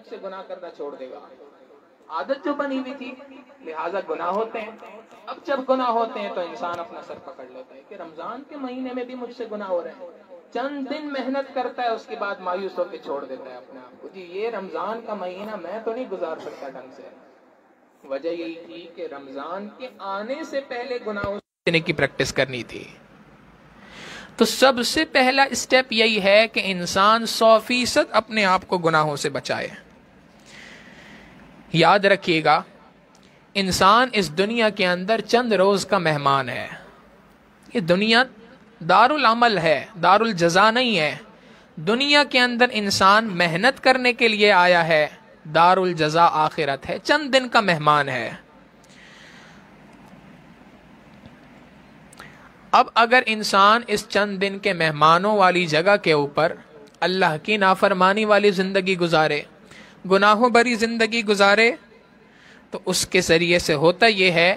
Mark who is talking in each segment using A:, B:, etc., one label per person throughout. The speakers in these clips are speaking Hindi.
A: से गुनाह करना छोड़ देगा आदत जो बनी हुई थी लिहाजा गुनाह होते हैं अब जब गुनाह होते हैं तो इंसान अपना सर पकड़ लेता है कि रमजान के महीने में भी मुझसे गुनाह हो रहे हैं चंद दिन मेहनत करता है उसके बाद मायूस होकर छोड़ देता है अपने आप को जी ये रमजान का महीना मैं तो नहीं गुजार सकता ढंग से वजह यही थी कि रमजान के आने से पहले गुनाहों से की प्रैक्टिस करनी थी तो सबसे पहला स्टेप यही है कि इंसान सौ फीसद अपने आप को गुनाहों से बचाए याद रखिएगा इंसान इस दुनिया के अंदर चंद रोज़ का मेहमान है ये दुनिया दारुल अमल है दारुल जजा नहीं है दुनिया के अंदर इंसान मेहनत करने के लिए आया है दारुल जजा आखिरत है चंद दिन का मेहमान है अब अगर इंसान इस चंद दिन के मेहमानों वाली जगह के ऊपर अल्लाह की नाफरमानी वाली ज़िंदगी गुजारे गुनाहों भरी ज़िंदगी गुजारे तो उसके ज़रिए से होता यह है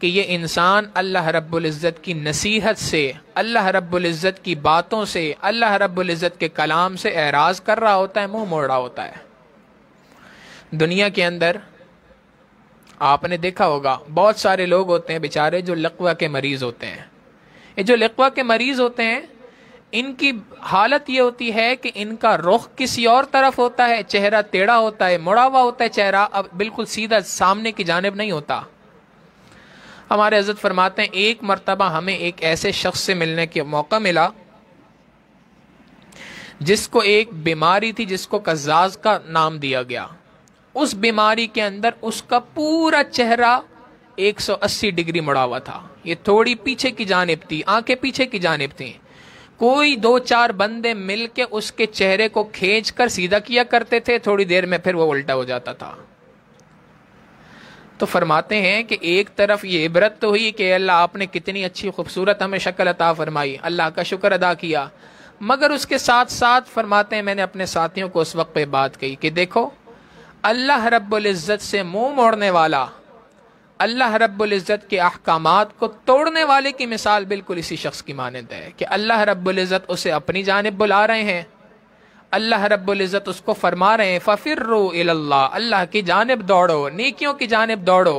A: कि ये इंसान अल्लाह रब्ज़त की नसीहत से अल्लाह रब्ज़त की बातों से अल्लाह रब्ज़त के कलाम से एराज़ कर रहा होता है मुंह मोड़ रहा होता है दुनिया के अंदर आपने देखा होगा बहुत सारे लोग होते हैं बेचारे जो लकवा के मरीज़ होते हैं ये जो लकवा के मरीज़ होते हैं इनकी हालत ये होती है कि इनका रुख किसी और तरफ होता है चेहरा टेढ़ा होता है मुड़ा हुआ होता है चेहरा अब बिल्कुल सीधा सामने की जानब नहीं होता हमारे हजरत फरमाते हैं एक मरतबा हमें एक ऐसे शख्स से मिलने का मौका मिला जिसको एक बीमारी थी जिसको कजाज का नाम दिया गया उस बीमारी के अंदर उसका पूरा चेहरा 180 डिग्री मुड़ा हुआ था ये थोड़ी पीछे की जानब थी आंखें पीछे की जानब थी कोई दो चार बंदे मिलके उसके चेहरे को कर सीधा किया करते थे थोड़ी देर में फिर वो उल्टा हो जाता था तो फरमाते हैं कि एक तरफ ये इबरत तो हुई कि अल्लाह आपने कितनी अच्छी खूबसूरत हमें शक्ल अता फरमाई अल्लाह का शुक्र अदा किया मगर उसके साथ साथ फरमाते हैं मैंने अपने साथियों को उस वक्त पे बात कही कि देखो अल्लाह रब्बुल इज़्ज़त से मुंह मोड़ने वाला अल्लाह रब्ज़त के अहकाम को तोड़ने वाले की मिसाल बिल्कुल इसी शख्स की मानद है कि अल्लाह रब्ज़त उसे अपनी जानब बुला रहे हैं अल्लाह रब्ज़त उसको फरमा रहे हैं फ़िर रो अल्लाह की जानब दौड़ो नकियों की जानब दौड़ो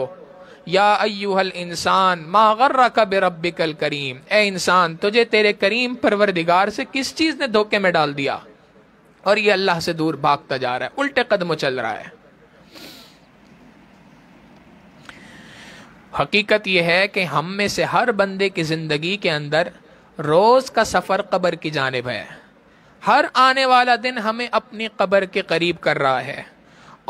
A: या अयूहल इंसान मागर्र कब कल करीम ए इंसान तुझे तेरे करीम परवरदिगार से किस चीज़ ने धोखे में डाल दिया और ये अल्लाह से दूर भागता जा रहा है उल्टे कदम चल रहा है हकीकत यह है कि हम में से हर बंदे की ज़िंदगी के अंदर रोज़ का सफ़र कब्र की जानब है हर आने वाला दिन हमें अपनी कब्र के करीब कर रहा है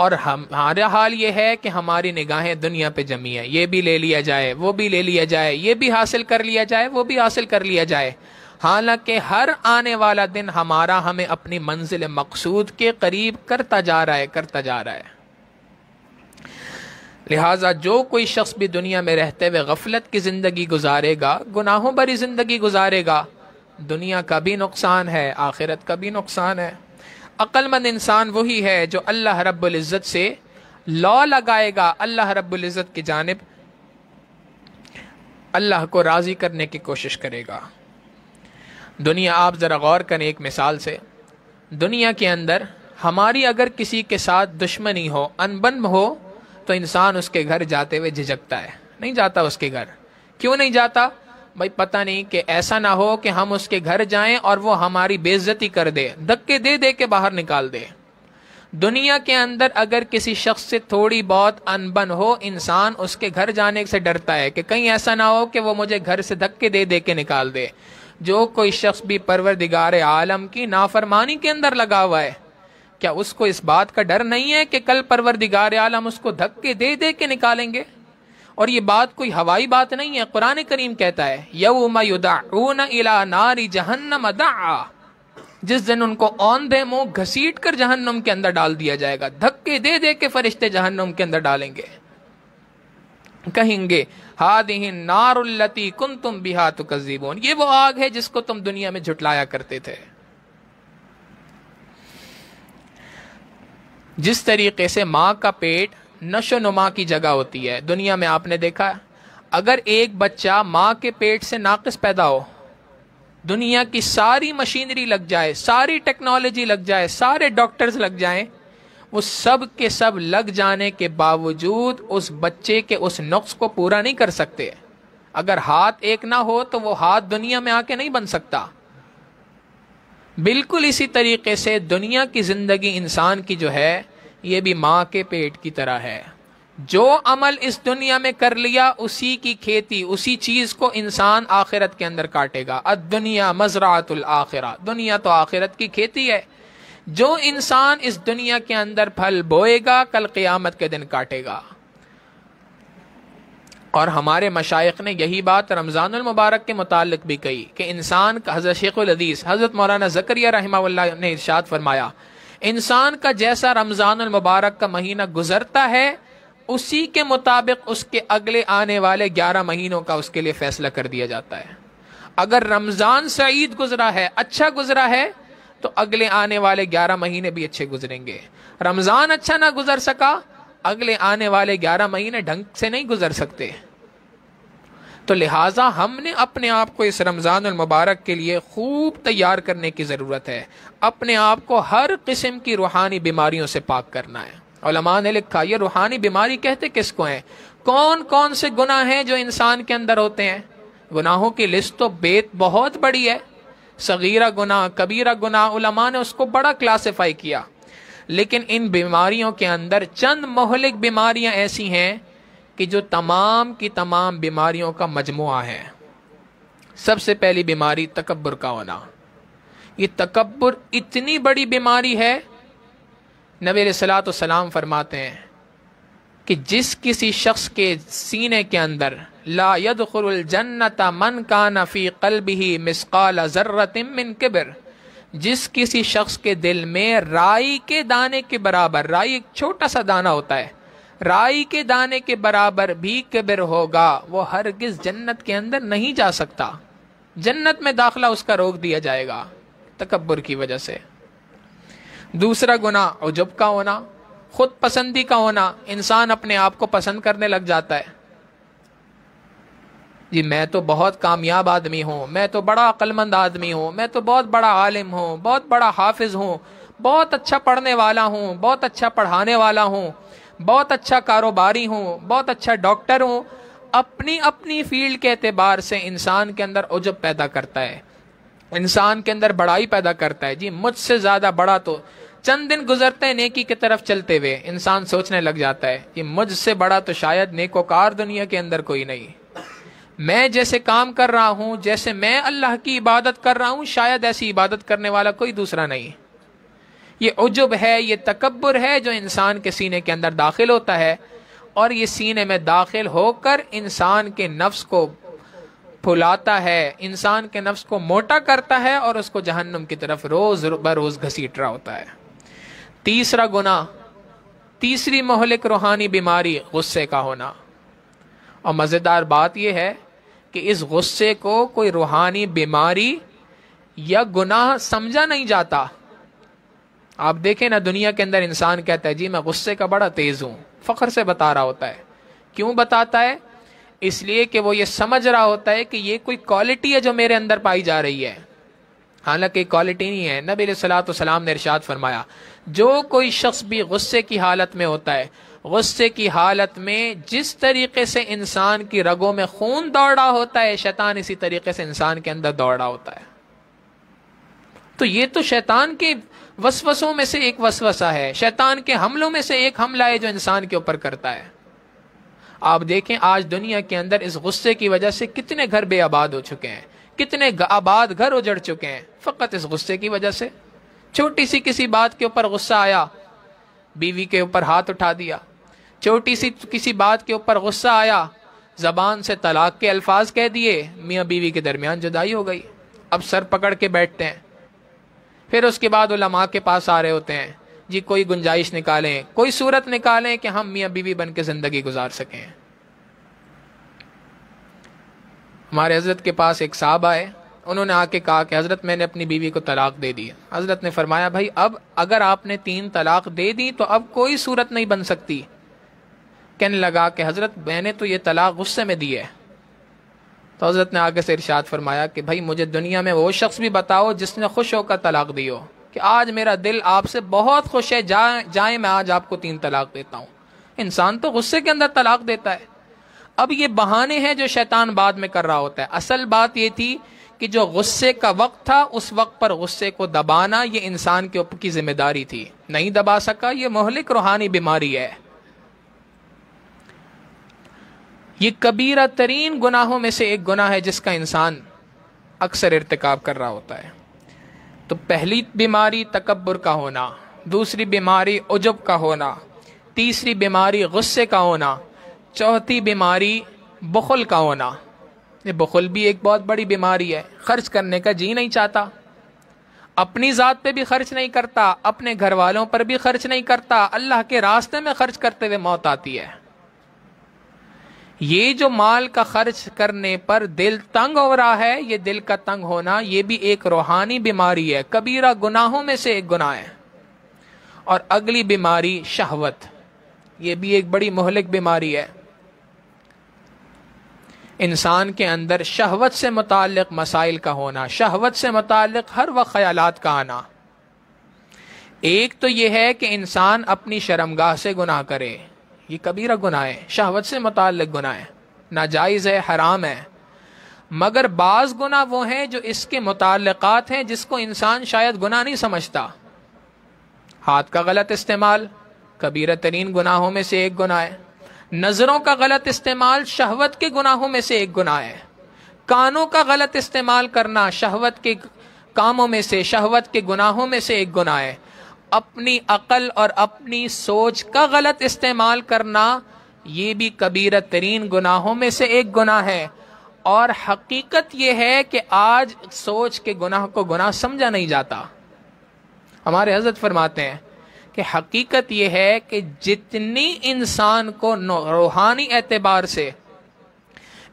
A: और हमारा हाल ये है कि हमारी निगाहें दुनिया पे जमी है ये भी ले लिया जाए वो भी ले लिया जाए ये भी हासिल कर लिया जाए वो भी हासिल कर लिया जाए हालांकि हर आने वाला दिन हमारा हमें अपनी मंजिल मकसूद के करीब करता जा रहा है करता जा रहा है लिहाजा जो कोई शख्स भी दुनिया में रहते हुए गफलत की ज़िंदगी गुजारेगा गुनाहों भरी ज़िंदगी गुजारेगा दुनिया का भी नुकसान है आखिरत का भी नुकसान है अक्लमंद इंसान वही है जो अल्लाह रब्ज़त से लॉ लगाएगा अल्लाह रब्ज़त की जानब अल्लाह को राज़ी करने की कोशिश करेगा दुनिया आप ज़रा गौर करें एक मिसाल से दुनिया के अंदर हमारी अगर किसी के साथ दुश्मनी हो अनबन हो तो इंसान उसके घर जाते हुए झिझकता है नहीं जाता उसके घर क्यों नहीं जाता भाई पता नहीं कि ऐसा ना हो कि हम उसके घर जाएं और वो हमारी बेइज्जती कर दे धक्के दे दे के बाहर निकाल दे दुनिया के अंदर अगर किसी शख्स से थोड़ी बहुत अनबन हो इंसान उसके घर जाने से डरता है कि कहीं ऐसा ना हो कि वो मुझे घर से धक्के दे दे के निकाल दे जो कोई शख्स भी परवर दिगार आलम की नाफरमानी के अंदर लगा हुआ है क्या उसको इस बात का डर नहीं है कि कल परवरदिगार आलम उसको धक्के दे दे के निकालेंगे और ये बात कोई हवाई बात नहीं है कुरान करीम कहता है इला नारी जहन्नम जिस दिन उनको दे मुंह घसीट कर जहन्नम के अंदर डाल दिया जाएगा धक्के दे दे के फरिश्ते जहन्नम के अंदर डालेंगे कहेंगे हादिन नारुल्लती कुम तुम बिहा तो ये वो आग है जिसको तुम दुनिया में झुटलाया करते थे जिस तरीके से माँ का पेट नशो नुमा की जगह होती है दुनिया में आपने देखा अगर एक बच्चा माँ के पेट से नाकस पैदा हो दुनिया की सारी मशीनरी लग जाए सारी टेक्नोलॉजी लग जाए सारे डॉक्टर्स लग जाएं वो सब के सब लग जाने के बावजूद उस बच्चे के उस नुक्स को पूरा नहीं कर सकते अगर हाथ एक ना हो तो वो हाथ दुनिया में आके नहीं बन सकता बिल्कुल इसी तरीके से दुनिया की ज़िंदगी इंसान की जो है ये भी माँ के पेट की तरह है जो अमल इस दुनिया में कर लिया उसी की खेती उसी चीज़ को इंसान आखिरत के अंदर काटेगा अद दुनिया मजरातुल आखिरा दुनिया तो आखिरत की खेती है जो इंसान इस दुनिया के अंदर फल बोएगा कल क़्यामत के दिन काटेगा और हमारे मशाइ ने यही बात रमज़ान मुबारक के मुतालिक भी कही कि इंसान का हज़रत शेख हदीस हज़रत मौलाना जकरिया रहमा ने इर्शाद फरमाया इंसान का जैसा रमज़ान मुबारक का महीना गुजरता है उसी के मुताबिक उसके अगले आने वाले ग्यारह महीनों का उसके लिए फैसला कर दिया जाता है अगर रमज़ान सईद गुजरा है अच्छा गुजरा है तो अगले आने वाले ग्यारह महीने भी अच्छे गुजरेंगे रमज़ान अच्छा ना गुजर सका अगले आने वाले ग्यारह महीने ढंग से नहीं गुजर सकते तो लिहाजा हमने अपने आप को इस रमज़ान मुबारक के लिए खूब तैयार करने की ज़रूरत है अपने आप को हर किस्म की रूहानी बीमारियों से पाक करना है ओलमा ने लिखा ये रूहानी बीमारी कहते किसको है कौन कौन से गुना है जो इंसान के अंदर होते हैं गुनाहों की लिस्ट तो बेत बहुत बड़ी है सगीरा गुना कबीरा गुना उलमा ने उसको बड़ा क्लासीफाई किया लेकिन इन बीमारियों के अंदर चंद मोहलिक बीमारियां ऐसी हैं कि जो तमाम की तमाम बीमारियों का मजमु है सबसे पहली बीमारी तकबर का होना ये तकबर इतनी बड़ी बीमारी है नबी सलात सलाम फरमाते हैं कि जिस किसी शख्स के सीने के अंदर लायद जन्नत मन का नफ़ी कल्ब ही मिसकाल ज़र्रतिम मिन किबर जिस किसी शख्स के दिल में राई के दाने के बराबर राई एक छोटा सा दाना होता है राई के दाने के बराबर भी कबिर होगा वो हरगिज जन्नत के अंदर नहीं जा सकता जन्नत में दाखला उसका रोक दिया जाएगा तकबर की वजह से दूसरा गुना उजब का होना खुद पसंदी का होना इंसान अपने आप को पसंद करने लग जाता है जी मैं तो बहुत कामयाब आदमी हूँ मैं तो बड़ा अक्लमंद आदमी हूँ मैं तो बहुत बड़ा आलिम हूँ बहुत बड़ा हाफिज हूँ बहुत अच्छा पढ़ने वाला हूँ बहुत अच्छा पढ़ाने वाला हूँ बहुत अच्छा कारोबारी हूँ बहुत अच्छा डॉक्टर हूँ अपनी अपनी फील्ड के अतबार से इंसान के अंदर उजब पैदा करता है इंसान के अंदर बड़ाई पैदा करता है जी मुझसे ज़्यादा बड़ा तो चंद दिन गुजरते नेकी की तरफ चलते हुए इंसान सोचने लग जाता है कि मुझसे बड़ा तो शायद नेकोकार दुनिया के अंदर कोई नहीं मैं जैसे काम कर रहा हूं जैसे मैं अल्लाह की इबादत कर रहा हूं शायद ऐसी इबादत करने वाला कोई दूसरा नहीं ये उजुब है ये तकबर है जो इंसान के सीने के अंदर दाखिल होता है और ये सीने में दाखिल होकर इंसान के नफ्स को फुलाता है इंसान के नफ्स को मोटा करता है और उसको जहन्नुम की तरफ रोज बरोज घसीट रहा होता है तीसरा गुना तीसरी मोहलिक रूहानी बीमारी गुस्से का होना और मज़ेदार बात यह है कि इस गुस्से को कोई रूहानी बीमारी या गुनाह समझा नहीं जाता आप देखें ना दुनिया के अंदर इंसान कहता है जी मैं गुस्से का बड़ा तेज़ हूँ फ़ख्र से बता रहा होता है क्यों बताता है इसलिए कि वो ये समझ रहा होता है कि ये कोई क्वालिटी है जो मेरे अंदर पाई जा रही है हालांकि क्वालिटी नहीं है नबी सलाम ने इरशाद फरमाया जो कोई शख्स भी गुस्से की हालत में होता है गुस्से की हालत में जिस तरीके से इंसान की रगों में खून दौड़ा होता है शैतान इसी तरीके से इंसान के अंदर दौड़ा होता है तो ये तो शैतान के वसवसों में से एक वसवसा है शैतान के हमलों में से एक हमला है जो इंसान के ऊपर करता है आप देखें आज दुनिया के अंदर इस गुस्से की वजह से कितने घर बेआबाद हो चुके हैं कितने आबाद घर उजड़ चुके हैं फकत इस गुस्से की वजह से छोटी सी किसी बात के ऊपर गुस्सा आया बीवी के ऊपर हाथ उठा दिया छोटी सी किसी बात के ऊपर गुस्सा आया ज़बान से तलाक के अल्फाज कह दिए मियाँ बीवी के दरमियान जुदाई हो गई अब सर पकड़ के बैठते हैं फिर उसके बाद उलमा के पास आ रहे होते हैं जी कोई गुंजाइश निकालें कोई सूरत निकालें कि हम मियाँ बीवी बन के ज़िंदगी गुजार सकें हमारे हजरत के पास एक साहब आए उन्होंने आके कहा कि हज़रत मैंने अपनी बीवी को तलाक दे दी हज़रत ने फरमाया भाई अब अगर आपने तीन तलाक दे दी तो अब कोई सूरत नहीं बन सकती कहने लगा कि हज़रत मैंने तो ये तलाक गुस्से में दी है तो हज़रत ने आगे से इरशाद फरमाया कि भाई मुझे दुनिया में वो शख्स भी बताओ जिसने खुश होकर तलाक दी हो कि आज मेरा दिल आपसे बहुत खुश है जा, जाए मैं आज आपको तीन तलाक देता हूँ इंसान तो गुस्से के अंदर तलाक देता है अब ये बहाने हैं जो शैतान बाद में कर रहा होता है असल बात ये थी कि जो गुस्से का वक्त था उस वक्त पर गुस्से को दबाना ये इंसान के ऊपर की जिम्मेदारी थी नहीं दबा सका ये मोहलिक रूहानी बीमारी है ये कबीरा तरीन गुनाहों में से एक गुनाह है जिसका इंसान अक्सर इरतकब कर रहा होता है तो पहली बीमारी तकबर का होना दूसरी बीमारी उजब का होना तीसरी बीमारी गुस्से का होना चौथी बीमारी बखल का होना ये बखुल भी एक बहुत बड़ी बीमारी है खर्च करने का जी नहीं चाहता अपनी ज़ात पे भी खर्च नहीं करता अपने घर वालों पर भी खर्च नहीं करता अल्लाह के रास्ते में खर्च करते हुए मौत आती है ये जो माल का खर्च करने पर दिल तंग हो रहा है ये दिल का तंग होना ये भी एक रूहानी बीमारी है कबीरा गुनाहों में से एक गुनाह है और अगली बीमारी शहवत ये भी एक बड़ी मोहलिक बीमारी है इंसान के अंदर शहवत से मुतल मसाइल का होना शहवत से मुतल हर वक्त ख्याल का आना एक तो यह है कि इंसान अपनी शर्मगाह से गुनाह करे ये कबीरा गुनाह है शहवत से मुतल गुनाह है नाजायज़ है हराम है मगर बाज़ गुना वो हैं जो इसके मुतक़ात हैं जिसको इंसान शायद गुना नहीं समझता हाथ का गलत इस्तेमाल कबीरा तरीन गुनाहों में से एक गुना है नज़रों का गलत इस्तेमाल शहवत के गुनाहों में से एक गुना है कानों का गलत इस्तेमाल करना शहवत के कामों में से शहवत के गुनाहों में से एक गुना है अपनी अकल और अपनी सोच का गलत इस्तेमाल करना ये भी कबीर तरीन गुनाहों में से एक गुनाह है और हकीकत यह है कि आज सोच के गुनाह को गुनाह समझा नहीं जाता हमारे हजरत फरमाते हैं कि हकीकत यह है कि जितनी इंसान को रूहानी एतबार से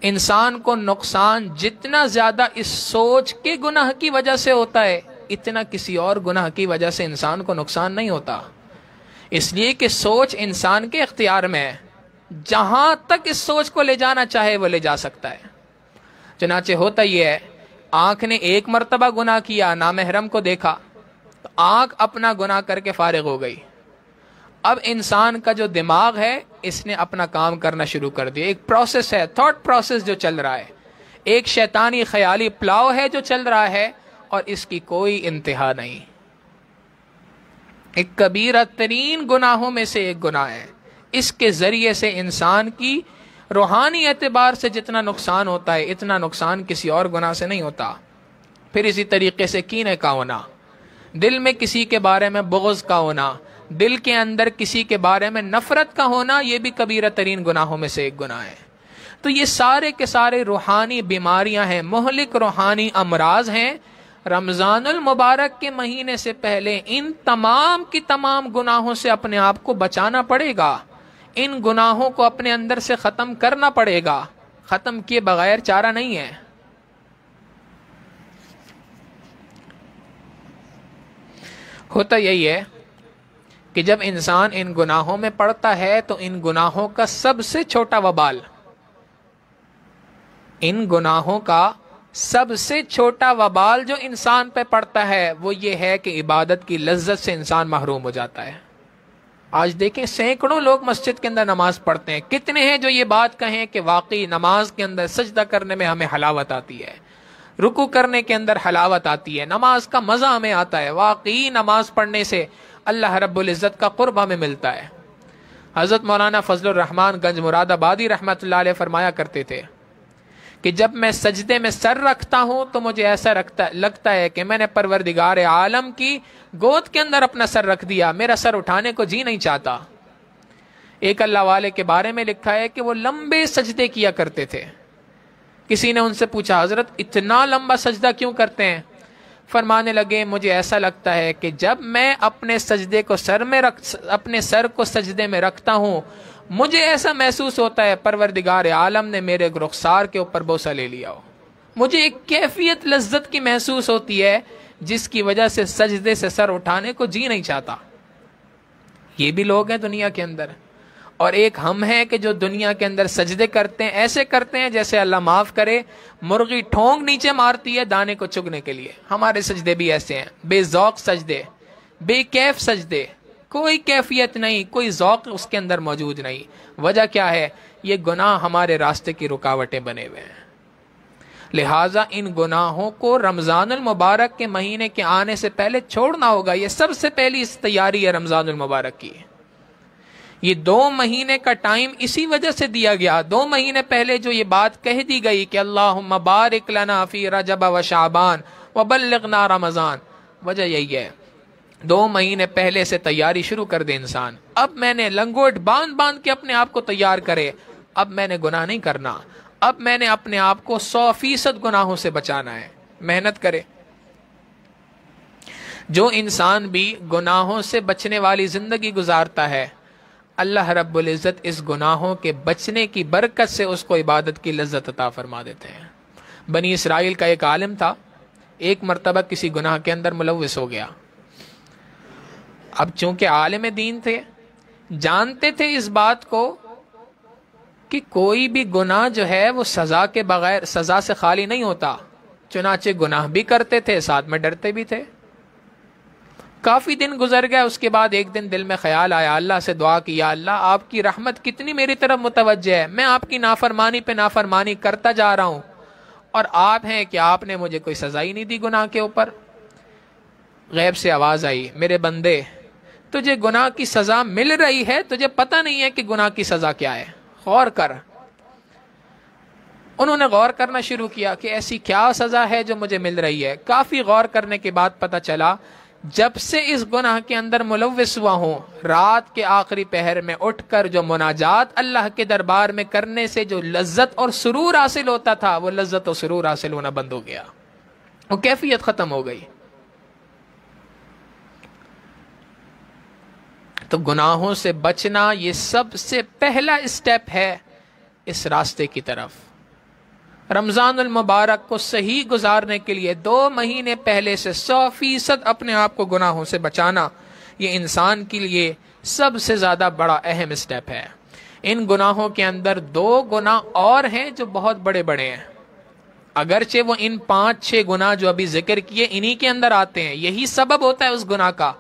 A: इंसान को नुकसान जितना ज्यादा इस सोच के गुनाह की वजह से होता है इतना किसी और गुनाह की वजह से इंसान को नुकसान नहीं होता इसलिए कि सोच इंसान के अख्तियार में है जहां तक इस सोच को ले जाना चाहे वो ले जा सकता है चनाचे होता यह है आंख ने एक मरतबा गुनाह किया नामहरम को देखा तो आंख अपना गुनाह करके फारिग हो गई अब इंसान का जो दिमाग है इसने अपना काम करना शुरू कर दिया एक प्रोसेस है थॉट प्रोसेस जो चल रहा है एक शैतानी ख्याली प्लाव है जो चल रहा है और इसकी कोई इंतहा नहीं एक कबीरा तरीन गुनाहों में से एक गुनाह है इसके ज़रिए से इंसान की रूहानी एतबार से जितना नुकसान होता है इतना नुकसान किसी और गुनाह से नहीं होता फिर इसी तरीके से कीने का होना दिल में किसी के बारे में बोगज का होना दिल के अंदर किसी के बारे में नफरत का होना यह भी कबीरा तरीन गुनाहों में से एक गुनाह है तो ये सारे के सारे रूहानी बीमारियां हैं मोहलिक रूहानी अमराज हैं रमज़ानुल मुबारक के महीने से पहले इन तमाम की तमाम गुनाहों से अपने आप को बचाना पड़ेगा इन गुनाहों को अपने अंदर से ख़त्म करना पड़ेगा ख़त्म किए बगैर चारा नहीं है होता यही है कि जब इंसान इन गुनाहों में पड़ता है तो इन गुनाहों का सबसे छोटा वबाल इन गुनाहों का सबसे छोटा वबाल जो इंसान पे पड़ता है वो ये है कि इबादत की लज्जत से इंसान महरूम हो जाता है आज देखें सैकड़ों लोग मस्जिद के अंदर नमाज पढ़ते हैं कितने हैं जो ये बात कहें कि वाकई नमाज के अंदर सजदा करने में हमें हलावत आती है रुकू करने के अंदर हलावत आती है नमाज का मज़ा हमें आता है वाकई नमाज पढ़ने से अल्लाह रबुल्जत का कुर्ब हमें मिलता है हज़रत मौलाना फजल रहमान गंज मुरादाबादी रहमत फरमाया करते थे कि जब मैं सजदे में सर रखता हूं तो मुझे ऐसा रखता लगता है कि मैंने परवरदिगार आलम की गोद के अंदर अपना सर रख दिया मेरा सर उठाने को जी नहीं चाहता एक अल्लाह वाले के बारे में लिखा है कि वो लंबे सजदे किया करते थे किसी ने उनसे पूछा हजरत इतना लंबा सजदा क्यों करते हैं फरमाने लगे मुझे ऐसा लगता है कि जब मैं अपने सजदे को सर में रख अपने सर को सजदे में रखता हूं मुझे ऐसा महसूस होता है परवरदिगार आलम ने मेरे रुखसार के ऊपर बोसा ले लिया हो मुझे एक कैफियत लज्जत की महसूस होती है जिसकी वजह से सजदे से सर उठाने को जी नहीं चाहता ये भी लोग हैं दुनिया के अंदर और एक हम हैं कि जो दुनिया के अंदर सजदे करते हैं ऐसे करते हैं जैसे अल्लाह माफ़ करे मुर्गी ठोंग नीचे मारती है दाने को चुगने के लिए हमारे सजदे भी ऐसे हैं बेजौक सजदे बेकैफ सजदे कोई कैफियत नहीं कोई जौक उसके अंदर मौजूद नहीं वजह क्या है ये गुनाह हमारे रास्ते की रुकावटें बने हुए हैं लिहाजा इन गुनाहों को रमज़ान मुबारक के महीने के आने से पहले छोड़ना होगा ये सबसे पहली इस तैयारी है रमज़ान मुबारक की ये दो महीने का टाइम इसी वजह से दिया गया दो महीने पहले जो ये बात कह दी गई कि अल्लाह मबारक लना फी रजब व शाबान व बल्लना रमज़ान वजह यही है दो महीने पहले से तैयारी शुरू कर दे इंसान अब मैंने लंगोट बांध बांध के अपने आप को तैयार करे अब मैंने गुनाह नहीं करना अब मैंने अपने आप को सौ फीसद गुनाहों से बचाना है मेहनत करे जो इंसान भी गुनाहों से बचने वाली जिंदगी गुजारता है अल्लाह रब्बुल इज़्ज़त इस गुनाहों के बचने की बरकत से उसको इबादत की लज्जत अता फरमा देते हैं बनी इसराइल का एक आलिम था एक मरतबा किसी गुनाह के अंदर मुलविस हो गया अब चूंकि आलम दीन थे जानते थे इस बात को कि कोई भी गुनाह जो है वो सजा के बगैर सजा से खाली नहीं होता चुनाचे गुनाह भी करते थे साथ में डरते भी थे काफ़ी दिन गुजर गया उसके बाद एक दिन दिल में ख्याल आया अल्लाह से दुआ की या अल्लाह आपकी रहमत कितनी मेरी तरफ मुतवज है मैं आपकी नाफरमानी पे नाफरमानी करता जा रहा हूं और आप हैं कि आपने मुझे कोई सज़ा ही नहीं दी गुनाह के ऊपर गैब से आवाज़ आई मेरे बंदे तुझे गुनाह की सजा मिल रही है तुझे पता नहीं है कि गुनाह की सजा क्या है गौर कर उन्होंने गौर करना शुरू किया कि ऐसी क्या सजा है जो मुझे मिल रही है काफी गौर करने के बाद पता चला जब से इस गुनाह के अंदर मुलविस हुआ हूं रात के आखिरी पहर में उठकर जो मुनाजात अल्लाह के दरबार में करने से जो लज्जत और सुरूर हासिल होता था वो लज्जत और सुरूर हासिल होना बंद हो गया वो कैफियत ख़त्म हो गई तो गुनाहों से बचना ये सबसे पहला स्टेप है इस रास्ते की तरफ रमज़ान मुबारक को सही गुजारने के लिए दो महीने पहले से सौ फीसद अपने आप को गुनाहों से बचाना ये इंसान के लिए सबसे ज़्यादा बड़ा अहम स्टेप है इन गुनाहों के अंदर दो गुना और हैं जो बहुत बड़े बड़े हैं अगरचे वो इन पांच छह गुना जो अभी जिक्र किए इन्हीं के अंदर आते हैं यही सबब होता है उस गुना का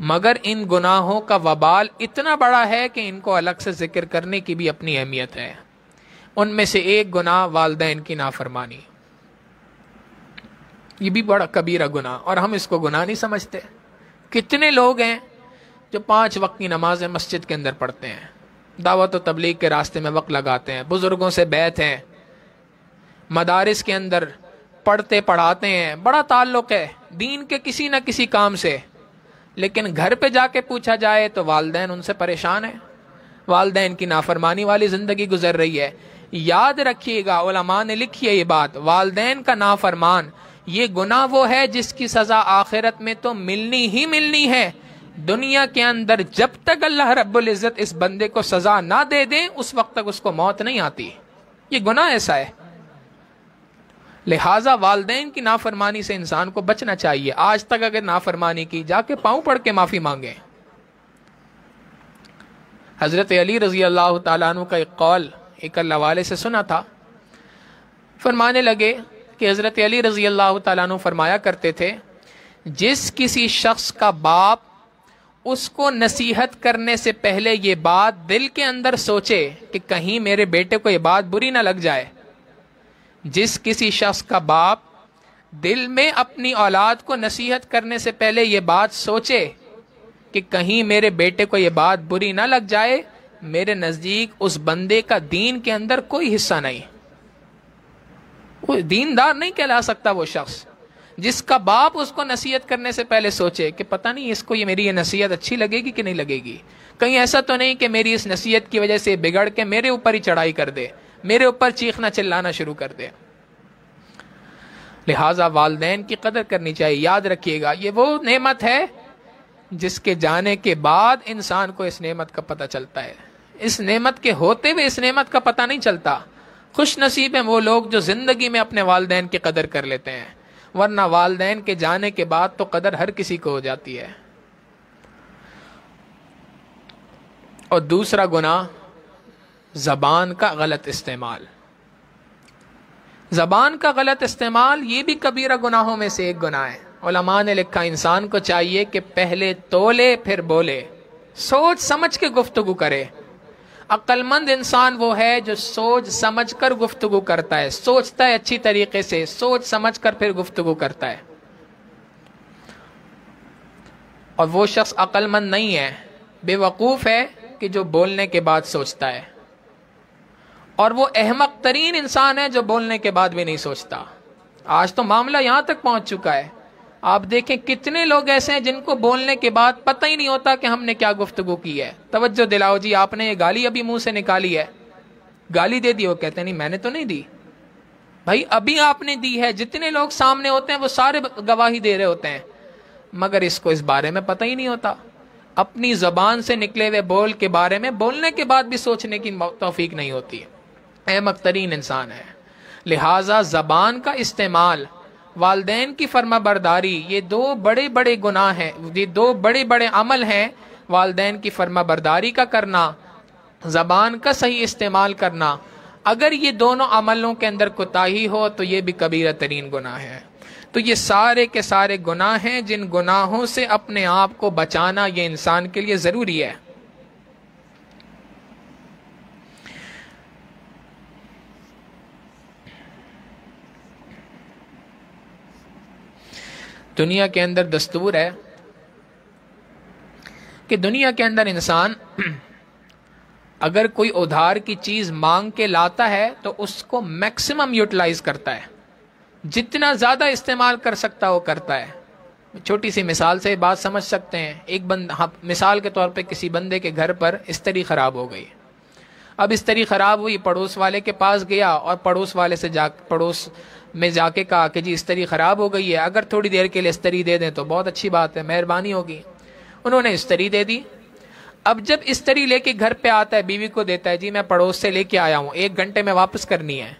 A: मगर इन गुनाहों का वबाल इतना बड़ा है कि इनको अलग से जिक्र करने की भी अपनी अहमियत है उनमें से एक गुनाह वालद की नाफरमानी ये भी बड़ा कबीरा गुनाह और हम इसको गुनाह नहीं समझते कितने लोग हैं जो पाँच वक्त की नमाज मस्जिद के अंदर पढ़ते हैं दावत व तबलीग के रास्ते में वक्त लगाते हैं बुज़ुर्गों से बैत हैं मदारस के अंदर पढ़ते पढ़ाते हैं बड़ा ताल्लुक़ है दीन के किसी न किसी काम से लेकिन घर पे जाके पूछा जाए तो वालदेन उनसे परेशान है वालदेन की नाफरमानी वाली ज़िंदगी गुजर रही है याद रखिएगा उलमा ने लिखी है ये बात वालदेन का नाफरमान ये गुना वो है जिसकी सज़ा आखिरत में तो मिलनी ही मिलनी है दुनिया के अंदर जब तक अल्लाह रबुल्जत इस बंदे को सज़ा ना दे दे उस वक्त तक उसको मौत नहीं आती ये गुना ऐसा है लिहाजा वालदेन की नाफरमानी से इंसान को बचना चाहिए आज तक अगर नाफरमानी की जाके पाँव पढ़ के माफ़ी मांगे हज़रत अली रज़ी अल्लाह तु का एक कौल एक अल्लाह वाले से सुना था फरमाने लगे कि हज़रत अली रज़ी अल्लाह तु फरमाया करते थे जिस किसी शख्स का बाप उसको नसीहत करने से पहले ये बात दिल के अंदर सोचे कि कहीं मेरे बेटे को ये बात बुरी ना लग जाए जिस किसी शख्स का बाप दिल में अपनी औलाद को नसीहत करने से पहले ये बात सोचे कि कहीं मेरे बेटे को ये बात बुरी ना लग जाए मेरे नज़दीक उस बंदे का दीन के अंदर कोई हिस्सा नहीं वो दीनदार नहीं कहला सकता वो शख्स जिसका बाप उसको नसीहत करने से पहले सोचे कि पता नहीं इसको ये मेरी ये नसीहत अच्छी लगेगी कि नहीं लगेगी कहीं ऐसा तो नहीं कि मेरी इस नसीहत की वजह से बिगड़ के मेरे ऊपर ही चढ़ाई कर दे मेरे ऊपर चीखना चिल्लाना शुरू कर दे लिहाजा वाले की कदर करनी चाहिए याद रखिएगा ये वो नेमत है जिसके जाने के बाद इंसान को इस नेमत का पता चलता है इस नेमत के होते हुए इस नेमत का पता नहीं चलता खुश नसीब है वो लोग जो जिंदगी में अपने वाले की कदर कर लेते हैं वरना वाले के जाने के बाद तो कदर हर किसी को हो जाती है और दूसरा गुना ज़बान का गलत इस्तेमाल ज़बान का गलत इस्तेमाल ये भी कबीरा गुनाहों में से एक गुनाह है ने लिखा इंसान को चाहिए कि पहले तोले फिर बोले सोच समझ के गुफ्तगु करे अक्लमंद इंसान वो है जो सोच समझ कर गुफ्तगु करता है सोचता है अच्छी तरीके से सोच समझ कर फिर गुफ्तगु करता है और वो शख्स अक्लमंद नहीं है बेवकूफ़ है कि जो बोलने के बाद सोचता है और वो अहमक तरीन इंसान है जो बोलने के बाद भी नहीं सोचता आज तो मामला यहां तक पहुंच चुका है आप देखें कितने लोग ऐसे हैं जिनको बोलने के बाद पता ही नहीं होता कि हमने क्या गुफ्तगु की है तवज्जो दिलाओ जी आपने ये गाली अभी मुंह से निकाली है गाली दे दी वो कहते नहीं मैंने तो नहीं दी भाई अभी आपने दी है जितने लोग सामने होते हैं वो सारे गवाही दे रहे होते हैं मगर इसको इस बारे में पता ही नहीं होता अपनी जबान से निकले हुए बोल के बारे में बोलने के बाद भी सोचने की तोफीक नहीं होती है अहमक तरीन इंसान है लिहाजा ज़बान का इस्तेमाल वालदेन की फर्मा बरदारी ये दो बड़े बड़े गुनाह हैं ये दो बड़े बड़े अमल हैं वालदे की फर्मा बरदारी का करना ज़बान का सही इस्तेमाल करना अगर ये दोनों अमलों के अंदर कोताही हो तो ये भी कबीरा तरीन गुनाह है तो ये सारे के सारे गुनाह हैं जिन गुनाहों से अपने आप को बचाना ये इंसान के लिए ज़रूरी है दुनिया के अंदर दस्तूर है कि दुनिया के अंदर इंसान अगर कोई उधार की चीज मांग के लाता है तो उसको मैक्सिमम यूटिलाइज करता है जितना ज्यादा इस्तेमाल कर सकता वो करता है छोटी सी मिसाल से बात समझ सकते हैं एक बंद हाँ, मिसाल के तौर पे किसी बंदे के घर पर इस्तरी खराब हो गई अब इस्तरी खराब हुई पड़ोस वाले के पास गया और पड़ोस वाले से जा पड़ोस में जाके कहा कि जी इस्तरी ख़राब हो गई है अगर थोड़ी देर के लिए इस्तरी दे दें तो बहुत अच्छी बात है मेहरबानी होगी उन्होंने इस्तरी दे दी अब जब इस्तरी लेके घर पे आता है बीवी को देता है जी मैं पड़ोस से लेके आया हूँ एक घंटे में वापस करनी है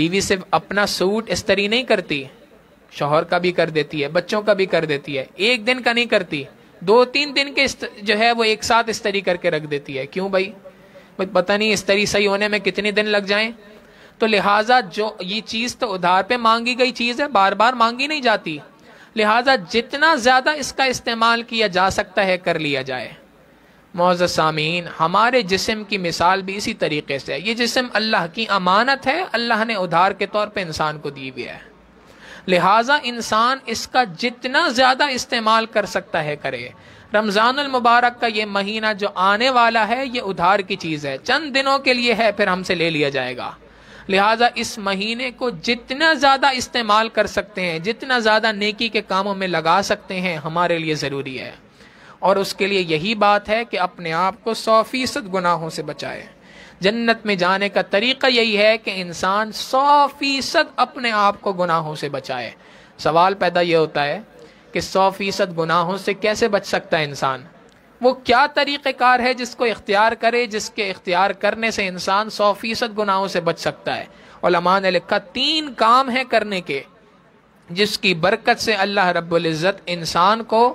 A: बीवी से अपना सूट इस्तरी नहीं करती शोहर का भी कर देती है बच्चों का भी कर देती है एक दिन का नहीं करती दो तीन दिन के जो है वो एक साथ इस्तरी करके रख देती है क्यों भाई पता नहीं इस्तरी सही होने में कितने दिन लग जाएं तो लिहाजा जो ये चीज़ तो उधार पे मांगी गई चीज़ है बार बार मांगी नहीं जाती लिहाजा जितना ज़्यादा इसका इस्तेमाल किया जा सकता है कर लिया जाए मोज़ सामीन हमारे जिसम की मिसाल भी इसी तरीके से है ये जिसम अल्लाह की अमानत है अल्लाह ने उधार के तौर पर इंसान को दी हुई है लिहाजा इंसान इसका जितना ज़्यादा इस्तेमाल कर सकता है करे रमज़ान मुबारक का ये महीना जो आने वाला है ये उधार की चीज़ है चंद दिनों के लिए है फिर हमसे ले लिया जाएगा लिहाजा इस महीने को जितना ज़्यादा इस्तेमाल कर सकते हैं जितना ज़्यादा नेकी के कामों में लगा सकते हैं हमारे लिए ज़रूरी है और उसके लिए यही बात है कि अपने आप को सौ फीसद गुनाहों से बचाएं जन्नत में जाने का तरीका यही है कि इंसान सौ फीसद अपने आप को गुनाहों से बचाए सवाल पैदा यह होता है कि सौ फीसद गुनाहों से कैसे बच सकता है इंसान वो क्या तरीक़ार है जिसको इख्तियार करे जिसके इख्तियार करने से इंसान सौ फीसद गुनाहों से बच सकता है ने लिखा तीन काम हैं करने के जिसकी बरकत से अल्लाह रब्ज़त इंसान को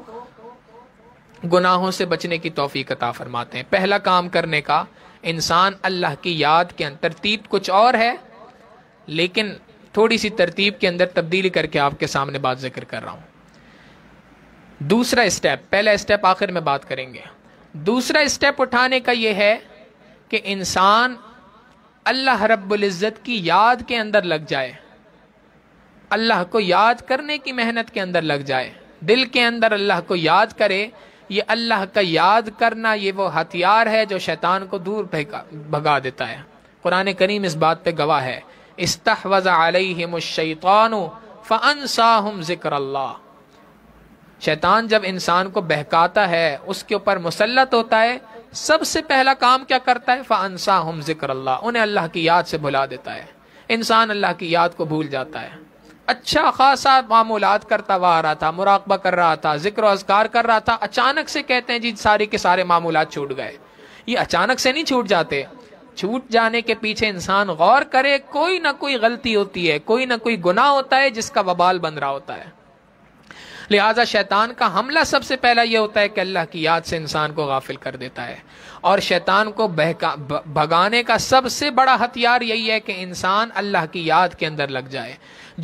A: गुनाहों से बचने की तोफ़ी कता फरमाते हैं पहला काम करने का इंसान अल्लाह की याद के अंदर तरतीब कुछ और है लेकिन थोड़ी सी तरतीब के अंदर तब्दीली करके आपके सामने बात जिक्र कर रहा हूँ दूसरा स्टेप पहला स्टेप आखिर में बात करेंगे दूसरा स्टेप उठाने का यह है कि इंसान अल्लाह रब्ज़त की याद के अंदर लग जाए अल्लाह को याद करने की मेहनत के अंदर लग जाए दिल के अंदर अल्लाह को याद करे ये अल्लाह का याद करना ये वो हथियार है जो शैतान को दूर भगा देता है कुरान करीम इस बात पे गवाह है इस्तवज़ा अलैहिम शैतान फ़नसाहम ज़िक्र अल्लाह शैतान जब इंसान को बहकाता है उसके ऊपर मुसलत होता है सबसे पहला काम क्या करता है फ़ानसा हम जिक्र अल्लाह उन्हें अल्लाह की याद से भुला देता है इंसान अल्लाह की याद को भूल जाता है अच्छा खासा मामूला करता हुआ आ रहा था मुराकबा कर रहा था जिक्र अजगार कर रहा था अचानक से कहते हैं जी सारे के सारे मामूलत छूट गए ये अचानक से नहीं छूट जाते छूट जाने के पीछे इंसान गौर करे कोई ना कोई गलती होती है कोई ना कोई गुनाह होता है जिसका वबाल बन रहा होता है लिहाजा शैतान का हमला सबसे पहला यह होता है कि अल्लाह की याद से इंसान को गाफिल कर देता है और शैतान को बहका भगाने का सबसे बड़ा हथियार यही है कि इंसान अल्लाह की याद के अंदर लग जाए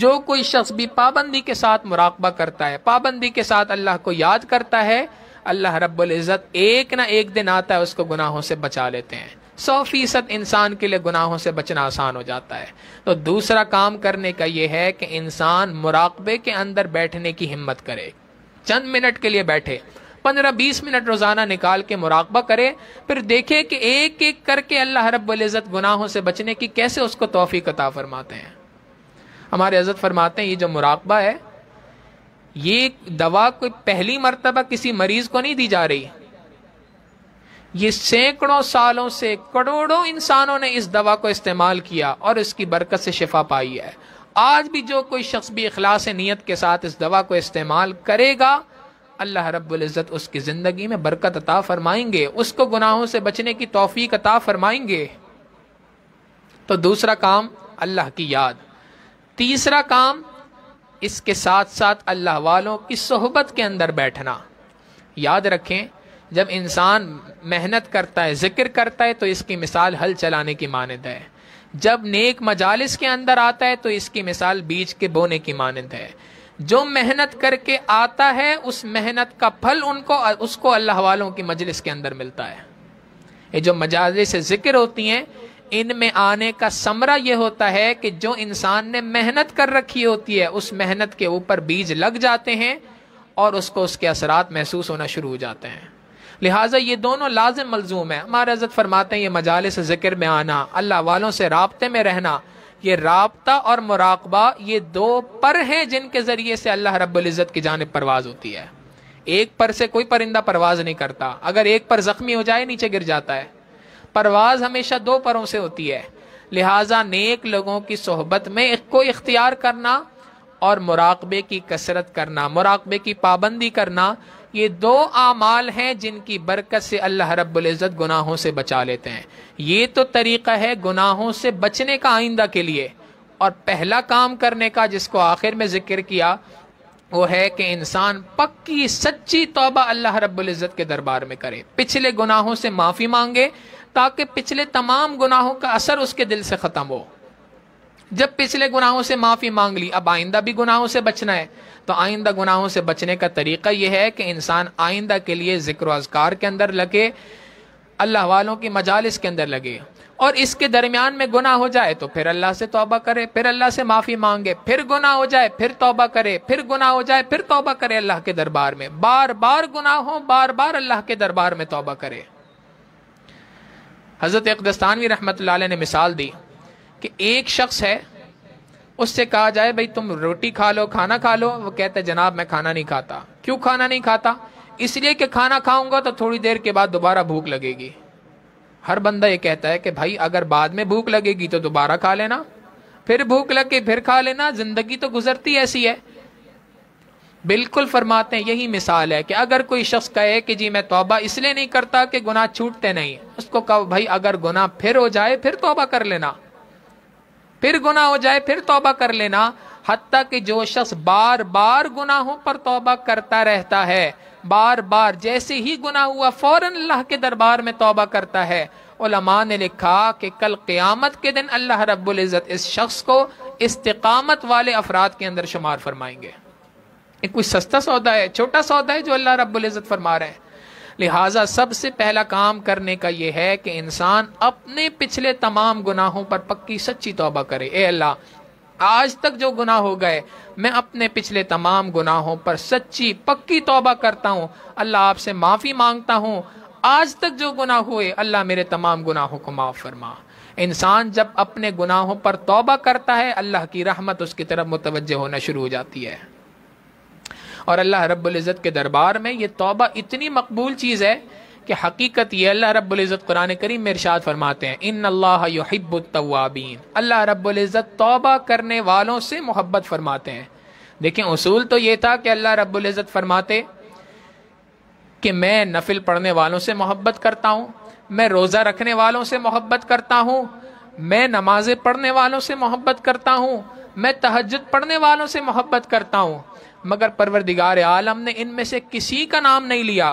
A: जो कोई शख्स भी पाबंदी के साथ मुराकबा करता है पाबंदी के साथ अल्लाह को याद करता है अल्लाह रब्बुल इज़्ज़त एक ना एक दिन आता है उसको गुनाहों से बचा लेते हैं सौ फीसद इंसान के लिए गुनाहों से बचना आसान हो जाता है तो दूसरा काम करने का यह है कि इंसान मुराकबे के अंदर बैठने की हिम्मत करे चंद मिनट के लिए बैठे पंद्रह बीस मिनट रोज़ाना निकाल के मुराकबा करे फिर देखे कि एक एक करके अल्लाह रब्ज़त गुनाहों से बचने की कैसे उसको तोहफी कता फरमाते हैं हमारे इज्जत फरमाते हैं ये जो मुराकबा है ये दवा कोई पहली मरतबा किसी मरीज़ को नहीं दी जा रही ये सैकड़ों सालों से करोड़ों इंसानों ने इस दवा को इस्तेमाल किया और इसकी बरकत से शिफा पाई है आज भी जो कोई शख्स भी अखलास नीयत के साथ इस दवा को इस्तेमाल करेगा अल्लाह रब्ज़त उसकी ज़िंदगी में बरकत अता फरमाएंगे उसको गुनाहों से बचने की तोफ़ी अता फरमाएंगे तो दूसरा काम अल्लाह की याद तीसरा काम इसके साथ साथ अल्लाह वालों की सोहबत के अंदर बैठना याद रखें जब इंसान मेहनत करता है जिक्र करता है तो इसकी मिसाल हल चलाने की मानद है जब नेक मजालिस के अंदर आता है तो इसकी मिसाल बीज के बोने की मानद है जो मेहनत करके आता है उस मेहनत का फल उनको उसको अल्लाह वालों की मजलिस के अंदर मिलता है ये जो मजालिस जिक्र होती हैं इनमें आने का समरा यह होता है कि जो इंसान ने मेहनत कर रखी होती है उस मेहनत के ऊपर बीज लग जाते हैं और उसको उसके असरात महसूस होना शुरू हो जाते हैं लिहाजा ये दोनों लाजम मलजूम है हमारे हजरत फरमाते हैं ये मजाले से ज़िक्र में आना अल्लाह वालों से रबते में रहना ये रबता और मुराकबा ये दो पर हैं जिनके ज़रिए से अल्लाह रबुल्जत की जानब परवाज़ होती है एक पर से कोई परिंदा परवाज़ नहीं करता अगर एक पर ज़ख्मी हो जाए नीचे गिर जाता है परवाज़ हमेशा दो परों से होती है लिहाजा नेक लोगों की सोहबत में को इख्तियार करना और मुराकबे की कसरत करना मुराकबे की पाबंदी करना ये दो आमाल हैं जिनकी बरकत से अल्लाह रब्ज़त गुनाहों से बचा लेते हैं ये तो तरीका है गुनाहों से बचने का आइंदा के लिए और पहला काम करने का जिसको आखिर में जिक्र किया वो है कि इंसान पक्की सच्ची तौबा अल्लाह रब्ज़त के दरबार में करे पिछले गुनाहों से माफ़ी मांगे ताकि पिछले तमाम गुनाहों का असर उसके दिल से ख़त्म हो जब पिछले गुनाहों से माफ़ी मांग ली अब आइंदा भी गुनाहों से बचना है तो आइंदा गुनाहों से बचने का तरीका यह है कि इंसान आइंदा के लिए ज़िक्र अजगार के अंदर लगे अल्लाह वालों की मजालस के अंदर लगे और इसके दरमियान में गुनाह हो जाए तो फिर अल्लाह से तौबा करे फिर अल्लाह से माफ़ी मांगे फिर गुनाह हो जाए फिर तौबा करे फिर गुनाह हो जाए फिर तौबा करे अल्लाह के दरबार में बार बार गुनाह हो बार बार अल्लाह के दरबार में तौबा करे हज़रत अकदस्तानवी रहमत ने मिसाल दी कि एक शख्स है उससे कहा जाए भाई तुम रोटी खा लो खाना खा लो वो कहता है जनाब मैं खाना नहीं खाता क्यों खाना नहीं खाता इसलिए कि खाना खाऊंगा तो थोड़ी देर के बाद दोबारा भूख लगेगी हर बंदा ये कहता है कि भाई अगर बाद में भूख लगेगी तो दोबारा खा लेना फिर भूख लग के फिर खा लेना जिंदगी तो गुजरती ऐसी है बिल्कुल फरमाते हैं यही मिसाल है कि अगर कोई शख्स कहे कि जी मैं तोबा इसलिए नहीं करता कि गुनाह छूटते नहीं उसको कहो भाई अगर गुनाह फिर हो जाए फिर तोबा कर लेना फिर गुना हो जाए फिर तौबा कर लेना हती कि जो शख्स बार बार गुनाहों पर तौबा करता रहता है बार बार जैसे ही गुना हुआ फौरन अल्लाह के दरबार में तौबा करता है उलमा ने लिखा कि कल क्यामत के दिन अल्लाह रब्बुल इज़्ज़त इस शख्स को इस्तकामत वाले अफराद के अंदर शुमार फरमाएंगे कुछ कोई सस्ता सौदा है छोटा सौदा है जो अल्लाह रब्बुल इज़्ज़त फरमा रहे हैं लिहाजा सबसे पहला काम करने का यह है कि इंसान अपने पिछले तमाम गुनाहों पर पक्की सच्ची तोबा करे ए अल्लाह आज तक जो गुनाह हो गए मैं अपने पिछले तमाम गुनाहों पर सच्ची पक्की तोबा करता हूँ अल्लाह आपसे माफ़ी मांगता हूँ आज तक जो गुनाह हुए अल्लाह मेरे तमाम गुनाहों को माफ़ फरमा इंसान जब अपने गुनाहों पर तोबा करता है अल्लाह की रहमत उसकी तरफ मुतवजह होना शुरू हो जाती है और अल्लाह रबुल्ज़त के दरबार में ये तोबा इतनी मकबूल चीज़ है कि हकीकत ये अल्लाह रबुल्ज़त कुरान करीम में इरशाद फरमाते हैं इन अल्लाहब्बीन अल्लाह रबुल्ज़त तोबा करने वालों से मोहब्बत फरमाते हैं देखें उसूल तो ये था कि अल्लाह रबुल्जत फरमाते कि मैं नफिल पढ़ने वालों से मोहब्बत करता हूँ मैं रोज़ा रखने वालों से मोहब्बत करता हूँ मैं नमाज़ें पढ़ने वालों से मोहब्बत करता हूँ मैं तहजद पढ़ने वालों से मोहब्बत करता हूँ मगर परवरदिगार आलम ने इनमें से किसी का नाम नहीं लिया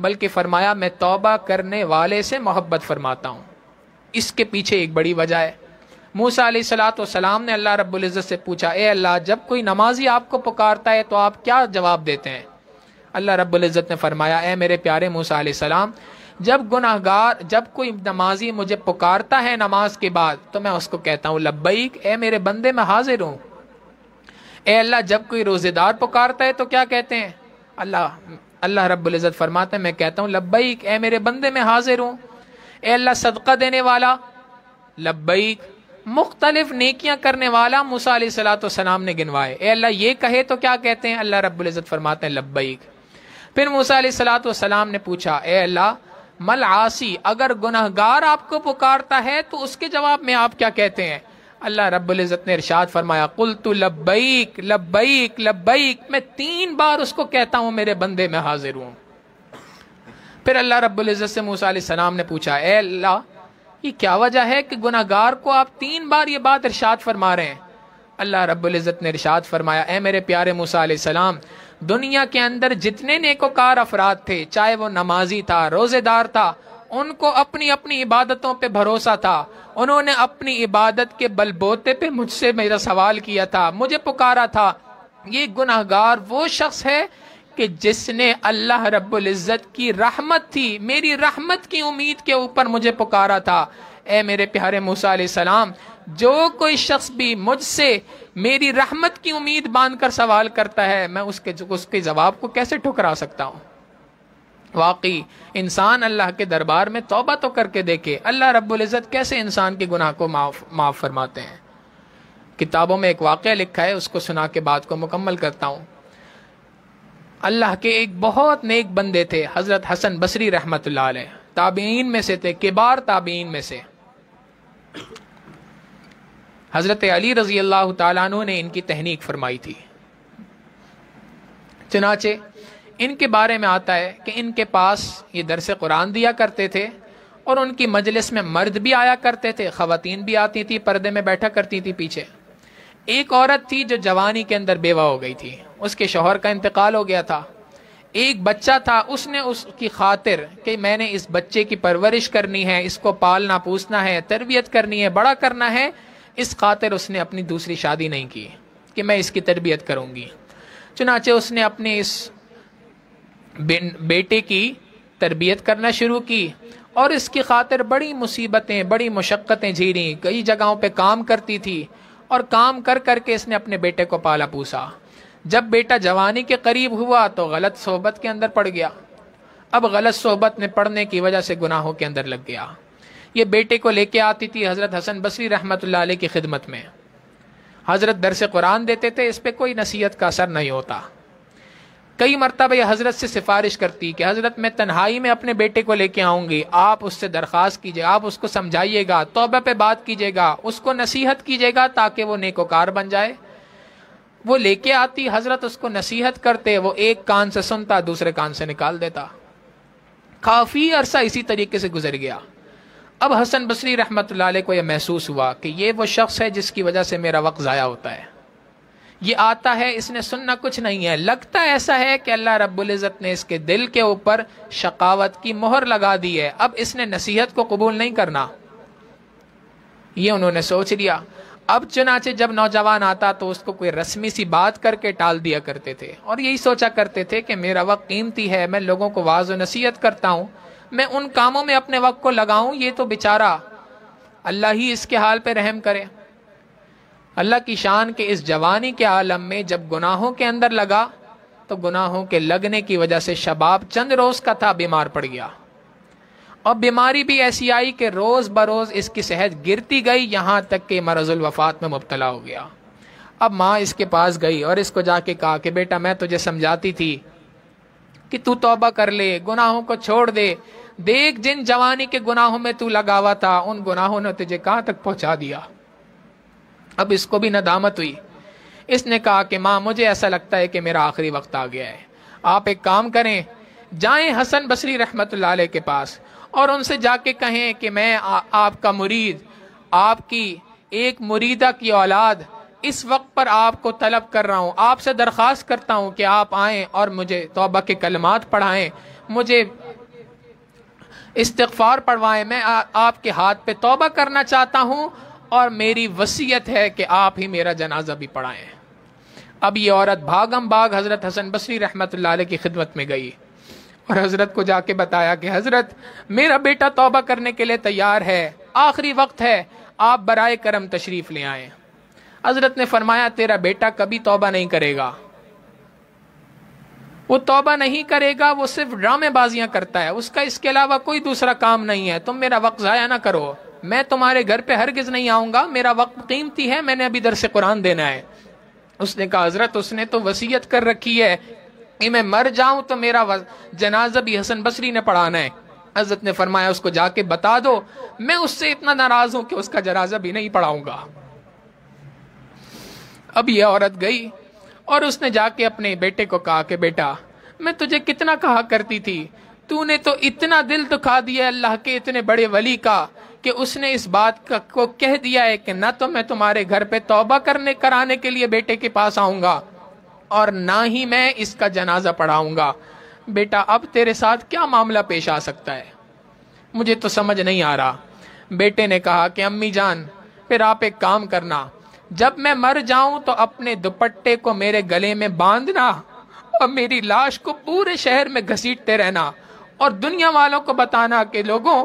A: बल्कि फरमाया मैं तौबा करने वाले से मोहब्बत फरमाता हूँ इसके पीछे एक बड़ी वजह है मूसा सलाम ने अल्लाह रब्ज़त से पूछा ए अल्लाह जब कोई नमाजी आपको पुकारता है तो आप क्या जवाब देते हैं अल्लाह रब्ज़त ने फरमाया ए मेरे प्यारे मूसा सलाम जब गुनाहगार जब कोई नमाजी मुझे पुकारता है नमाज के बाद तो मैं उसको कहता हूँ लब्बईक ए मेरे बंदे मैं हाजिर हूँ ए अल्लाह जब कोई रोज़ेदार पुकारता है तो क्या कहते हैं अल्लाह अल्लाह रब्ज़त फरमाते हैं मैं कहता हूँ लब्बैक ए मेरे बंदे में हाजिर हूँ ए अल्लाह सदका देने वाला लब्बैक मुख्तलिफ नेकियां करने वाला मूसा सलाम ने गिनवाए ए अल्लाह ये कहे तो क्या कहते हैं अल्लाह रब्ज़त फरमाते हैं लब्बैक फिर मूसा सलाम ने पूछा ए अल्लाह मल आसी अगर गुनहगार आपको पुकारता है तो उसके जवाब में आप क्या कहते हैं अल्लाह रब्ज़त ने इरशाद फरमाया कुल तो लब्बैक लब्बैक लब्बैक मैं तीन बार उसको कहता हूँ मेरे बंदे में हाजिर हूँ फिर अल्लाह रब्ज़त से मूसा सलाम ने पूछा ए अल्लाह ये क्या वजह है कि गुनागार को आप तीन बार ये बात इरशाद फरमा रहे हैं अल्लाह रब्ज़त ने इरशाद फरमाया ए मेरे प्यारे मूसा सलाम दुनिया के अंदर जितने नेकोकार अफराद थे चाहे वो नमाजी था रोज़ेदार था उनको अपनी अपनी इबादतों पे भरोसा था उन्होंने अपनी इबादत के बलबोते पे मुझसे मेरा सवाल किया था मुझे पुकारा था ये गुनाहगार वो शख्स है कि जिसने अल्लाह रब्बुल इज़्ज़त की रहमत थी मेरी रहमत की उम्मीद के ऊपर मुझे पुकारा था ए मेरे प्यारे मूसा सलाम जो कोई शख्स भी मुझसे मेरी रहमत की उम्मीद बांध कर सवाल करता है मैं उसके उसके जवाब को कैसे ठुकरा सकता हूँ वाकई इंसान अल्लाह के दरबार में तोबा तो करके देखे अल्लाह रब्ज़त कैसे इंसान के गुनाह को माफ़ माफ़ फरमाते हैं किताबों में एक वाक़ लिखा है उसको सुना के बाद को मुकम्मल करता हूँ अल्लाह के एक बहुत नेक बंदे थे हज़रत हसन बसरी रहमत ताबीन में से थे किबार ताबीन में से हज़रत अली रज़ी अल्लाह तु ने इनकी तहनीक फरमाई थी चनाचे इनके बारे में आता है कि इनके पास ये दरस कुरान दिया करते थे और उनकी मजलिस में मर्द भी आया करते थे ख़वातीन भी आती थी पर्दे में बैठा करती थी पीछे एक औरत थी जो जवानी के अंदर बेवा हो गई थी उसके शोहर का इंतकाल हो गया था एक बच्चा था उसने उसकी खातिर कि मैंने इस बच्चे की परवरिश करनी है इसको पालना पूछना है तरबियत करनी है बड़ा करना है इस खातिर उसने अपनी दूसरी शादी नहीं की कि मैं इसकी तरबियत करूँगी चुनाचे उसने अपने इस बेटे की तरबियत करना शुरू की और इसकी खातिर बड़ी मुसीबतें बड़ी मुशक्क़तें झीलें कई जगहों पे काम करती थी और काम कर कर के इसने अपने बेटे को पाला पूसा जब बेटा जवानी के करीब हुआ तो गलत सोहबत के अंदर पड़ गया अब गलत सोहबत में पड़ने की वजह से गुनाहों के अंदर लग गया ये बेटे को लेके आती थी हज़रत हसन बसरी रहमत की खिदमत में हज़रत दरस कुरान देते थे इस पर कोई नसीहत का असर नहीं होता कई मरतब यह हज़रत से सिफारिश करती कि हज़रत मैं तन्हाई में अपने बेटे को लेके आऊँगी आप उससे दरख्वास्त कीजिए आप उसको समझाइएगा तोबा पे बात कीजिएगा उसको नसीहत कीजिएगा ताकि वो नेकोकार बन जाए वो लेके आती हज़रत उसको नसीहत करते वो एक कान से सुनता दूसरे कान से निकाल देता काफ़ी अरसा इसी तरीके से गुजर गया अब हसन बसरी रहमत को यह महसूस हुआ कि ये वो शख्स है जिसकी वजह से मेरा वक्त ज़ाया होता है ये आता है इसने सुनना कुछ नहीं है लगता ऐसा है कि अल्लाह रब्ज़त ने इसके दिल के ऊपर शकावत की मोहर लगा दी है अब इसने नसीहत को कबूल नहीं करना ये उन्होंने सोच लिया अब चुनाचे जब नौजवान आता तो उसको कोई रस्मी सी बात करके टाल दिया करते थे और यही सोचा करते थे कि मेरा वक्त कीमती है मैं लोगों को वाज नसीहत करता हूँ मैं उन कामों में अपने वक्त को लगाऊँ ये तो बेचारा अल्लाह ही इसके हाल पर रहम करे अल्लाह की शान के इस जवानी के आलम में जब गुनाहों के अंदर लगा तो गुनाहों के लगने की वजह से शबाब चंद रोज का था बीमार पड़ गया और बीमारी भी ऐसी आई कि रोज बरोज इसकी सेहत गिरती गई यहां तक कि मरजुल वफात में मुबतला हो गया अब माँ इसके पास गई और इसको जाके कहा कि बेटा मैं तुझे समझाती थी कि तू तौबा कर ले गुनाहों को छोड़ दे देख जिन जवानी के गुनाहों में तू लगा हुआ था उन गुनाहों ने तुझे कहाँ तक पहुंचा दिया अब इसको भी नदामत हुई इसने कहा कि माँ मुझे ऐसा लगता है कि मेरा आखिरी वक्त आ गया है आप एक काम करें जाएं हसन बसरी रहमत के पास और उनसे जाके कहें कि मैं आ, आपका मुरीद आपकी एक मुरीदा की औलाद इस वक्त पर आपको तलब कर रहा हूँ आपसे दरख्वास्त करता हूँ कि आप आए और मुझे तोबा के कलमात पढ़ाए मुझे इस्तफ़ार पढ़वाएं मैं आ, आपके हाथ पे तोबा करना चाहता हूँ और मेरी वसीयत है कि आप ही मेरा जनाजा भी पढ़ाएं अब ये औरत भागम बाग हज़रत हसन बसरी रहमत की खिदमत में गई और हज़रत को जाके बताया कि हज़रत मेरा बेटा तोबा करने के लिए तैयार है आखिरी वक्त है आप बर करम तशरीफ़ ले आए हज़रत ने फरमाया तेरा बेटा कभी तोबा नहीं करेगा वो तोबा नहीं करेगा वो सिर्फ ड्रामेबाजियां करता है उसका इसके अलावा कोई दूसरा काम नहीं है तुम मेरा वक्त ज़ाया ना करो मैं तुम्हारे घर पे हर हरगिज नहीं आऊंगा मेरा वक्त कीमती है मैंने अभी से कुरान देना है उसने कहा हजरत उसने तो वसीयत कर रखी है कि मैं मर जाऊं तो मेरा जनाजा भी हसन बसरी ने पढ़ाना है हजरत ने फरमाया उसको जाके बता दो मैं उससे इतना नाराज हूं कि उसका जनाजा भी नहीं पढ़ाऊंगा अब यह औरत गई और उसने जाके अपने बेटे को कहा कि बेटा मैं तुझे कितना कहा करती थी तूने तो इतना दिल दुखा दिया अल्लाह के इतने बड़े वली का कि उसने इस बात का को कह दिया है कि ना तो मैं तुम्हारे घर पे तौबा करने कराने के लिए बेटे के पास आऊंगा और ना ही मैं इसका जनाजा पढ़ाऊंगा बेटा अब तेरे साथ क्या मामला पेश आ सकता है मुझे तो समझ नहीं आ रहा बेटे ने कहा कि अम्मी जान फिर आप एक काम करना जब मैं मर जाऊं तो अपने दुपट्टे को मेरे गले में बांधना और मेरी लाश को पूरे शहर में घसीटते रहना और दुनिया वालों को बताना कि लोगों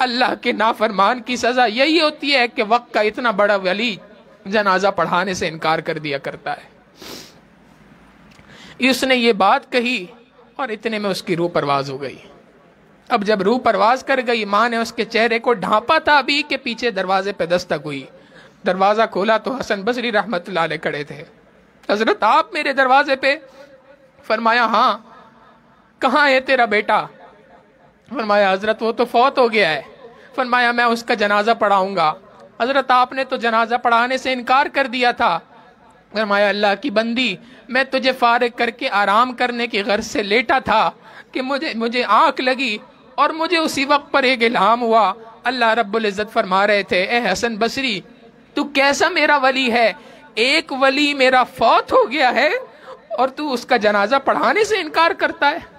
A: अल्लाह के नाफरमान की सज़ा यही होती है कि वक्त का इतना बड़ा वली जनाजा पढ़ाने से इनकार कर दिया करता है उसने ये बात कही और इतने में उसकी रूह परवाज हो गई अब जब रूह परवाज कर गई मां ने उसके चेहरे को ढांपा था अभी के पीछे दरवाजे पे दस्तक हुई दरवाज़ा खोला तो हसन बसरी रहमत लाले खड़े थे हजरत आप मेरे दरवाजे पे फरमाया हाँ कहां है तेरा बेटा फरमाया हजरत वो तो फौत हो गया है फरमाया मैं उसका जनाजा पढ़ाऊंगा हजरत आपने तो जनाजा पढ़ाने से इनकार कर दिया था फरमाया अल्लाह की बंदी मैं तुझे फारग करके आराम करने की गर्ज से लेटा था कि मुझे मुझे आंख लगी और मुझे उसी वक्त पर एक इल्हाम हुआ अल्लाह इज्जत फरमा रहे थे ए हसन बसरी तू कैसा मेरा वली है एक वली मेरा फौत हो गया है और तू उसका जनाजा पढ़ाने से इनकार करता है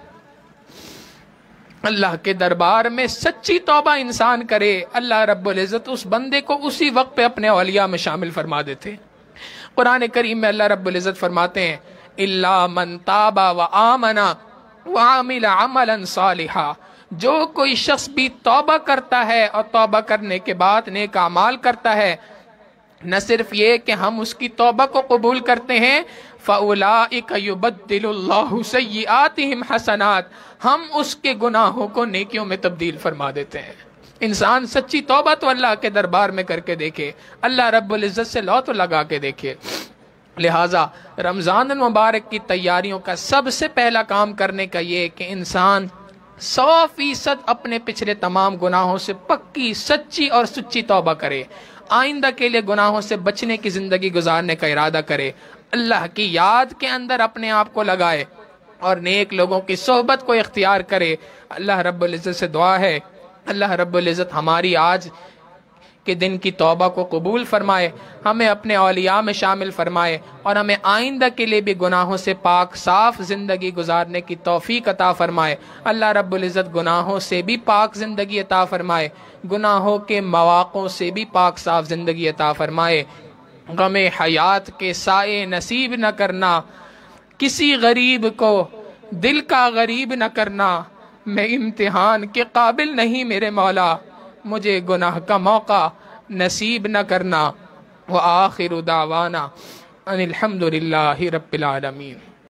A: अल्लाह के दरबार में सच्ची तोबा इंसान करे अल्लाह रब्ज़त उस बंदे को उसी वक्त पे अपने अलिया में शामिल फरमा देते कुरान करीम में अल्लाह रब्ज़त फरमाते हैं इल्ला मन ताबा व आमना व आमिल अमलन सालिहा जो कोई शख्स भी तोबा करता है और तोबा करने के बाद नेक अमाल करता है न सिर्फ ये कि हम उसकी तोबा को कबूल करते हैं फ़लाबदिल्लाम हसनात हम उसके गुनाहों को नेकियों में तब्दील फरमा देते हैं इंसान सच्ची तोबा तो अल्लाह के दरबार में करके देखे अल्लाह रब्ज़त से लौ तो लगा के देखे लिहाजा रमज़ान मुबारक की तैयारियों का सबसे पहला काम करने का ये कि इंसान सौ फीसद अपने पिछले तमाम गुनाहों से पक्की सच्ची और सच्ची तोबा करे आइंदा के लिए गुनाहों से बचने की ज़िंदगी गुजारने का इरादा करे अल्लाह की याद के अंदर अपने आप को लगाए और नेक लोगों की सोहबत को इख्तियार करे अल्लाह रबुल्जत से दुआ है अल्लाह रबुल्जत हमारी आज के दिन की तोबा को कबूल फरमाए हमें अपने अलिया में शामिल फरमाए और हमें आइंदा के लिए भी गुनाहों से पाक साफ ज़िंदगी गुजारने की तोफ़ी अता फ़रमाए अल्लाह रबुल्जत गुनाहों से भी पाक ज़िंदगी अता फ़रमाए गुनाहों के मवाक़ों से भी पाक साफ ज़िंदगी अता फ़रमाए गम हयात के साए नसीब न करना किसी गरीब को दिल का गरीब न करना मैं इम्तिहान के काबिल नहीं मेरे मौला मुझे गुनाह का मौका नसीब न करना व आखिर दावाना अनिलहमदिल्ला रबालमीन